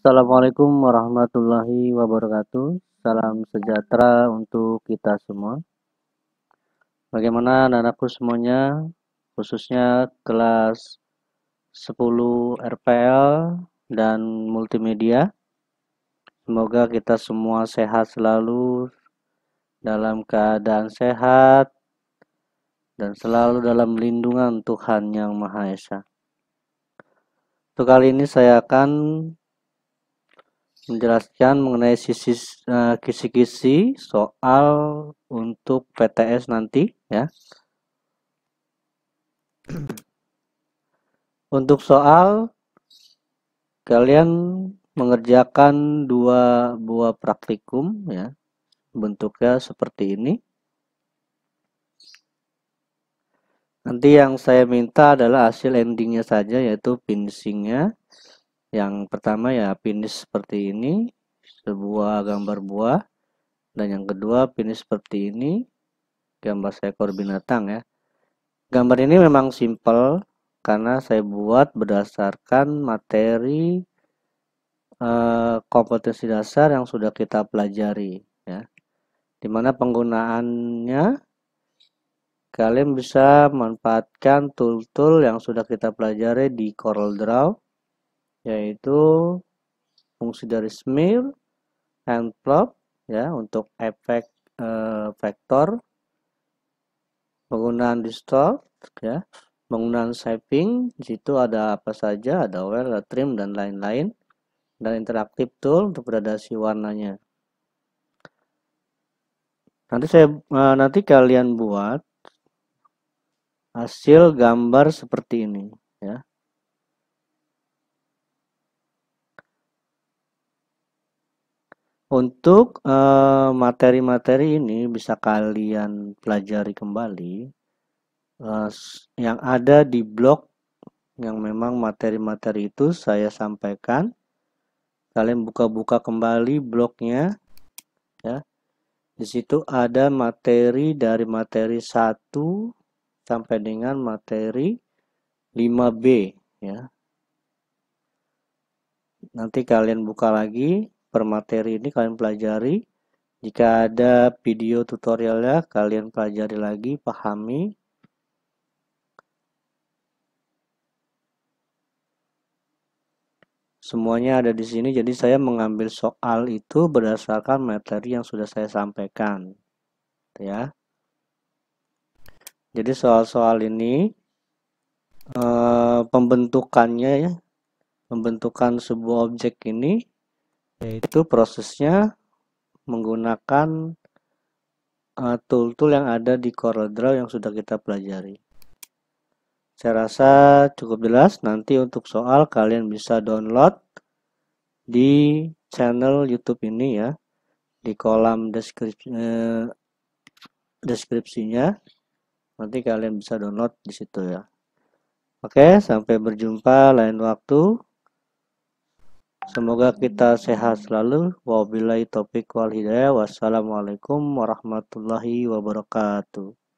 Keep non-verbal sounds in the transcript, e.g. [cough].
Assalamualaikum warahmatullahi wabarakatuh. Salam sejahtera untuk kita semua. Bagaimana anak anakku semuanya, khususnya kelas 10 RPL dan multimedia. Semoga kita semua sehat selalu dalam keadaan sehat dan selalu dalam lindungan Tuhan Yang Maha Esa. Untuk kali ini saya akan menjelaskan mengenai sisi eh, kisi-kisi uh, soal untuk PTS nanti ya. [clears throat] Untuk soal kalian mengerjakan dua buah praktikum ya. Bentuknya seperti ini. Nanti yang saya minta adalah hasil endingnya saja yaitu finishingnya yang pertama ya finish seperti ini, sebuah gambar buah. Dan yang kedua finish seperti ini, gambar seekor binatang ya. Gambar ini memang simple karena saya buat berdasarkan materi eh, kompetensi dasar yang sudah kita pelajari ya. Dimana penggunaannya kalian bisa manfaatkan tool-tool yang sudah kita pelajari di Corel Draw yaitu fungsi dari smear envelope ya untuk efek e, vektor penggunaan distort ya penggunaan shaping di situ ada apa saja ada wear ada trim dan lain-lain dan interaktif tool untuk gradasi warnanya nanti saya e, nanti kalian buat hasil gambar seperti ini Untuk eh, materi-materi uh, ini bisa kalian pelajari kembali uh, yang ada di blog yang memang materi-materi itu saya sampaikan. Kalian buka-buka kembali blognya ya. Di situ ada materi dari materi 1 sampai dengan materi 5B ya. Nanti kalian buka lagi Per materi ini kalian pelajari. Jika ada video tutorialnya, kalian pelajari lagi, pahami. Semuanya ada di sini, jadi saya mengambil soal itu berdasarkan materi yang sudah saya sampaikan. Ya. Jadi soal-soal ini eh, pembentukannya ya, pembentukan sebuah objek ini yaitu prosesnya menggunakan eh, tool-tool yang ada di CorelDRAW yang sudah kita pelajari. Saya rasa cukup jelas. Nanti untuk soal kalian bisa download di channel YouTube ini ya, di kolom deskripsi, eh, deskripsinya. Nanti kalian bisa download di situ ya. Oke, sampai berjumpa lain waktu. Semoga kita sehat selalu. Wabillahi topik wal hidayah. Wassalamualaikum warahmatullahi wabarakatuh.